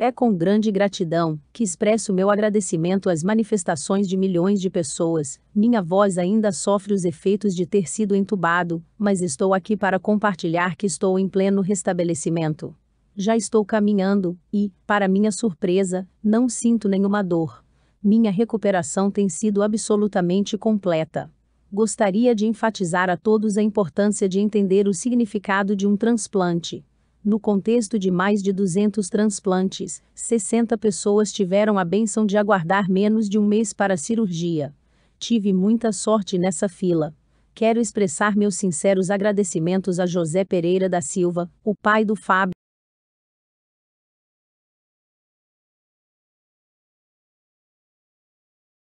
É com grande gratidão que expresso meu agradecimento às manifestações de milhões de pessoas. Minha voz ainda sofre os efeitos de ter sido entubado, mas estou aqui para compartilhar que estou em pleno restabelecimento. Já estou caminhando e, para minha surpresa, não sinto nenhuma dor. Minha recuperação tem sido absolutamente completa. Gostaria de enfatizar a todos a importância de entender o significado de um transplante no contexto de mais de 200 transplantes, 60 pessoas tiveram a benção de aguardar menos de um mês para a cirurgia. Tive muita sorte nessa fila. Quero expressar meus sinceros agradecimentos a José Pereira da Silva, o pai do Fábio.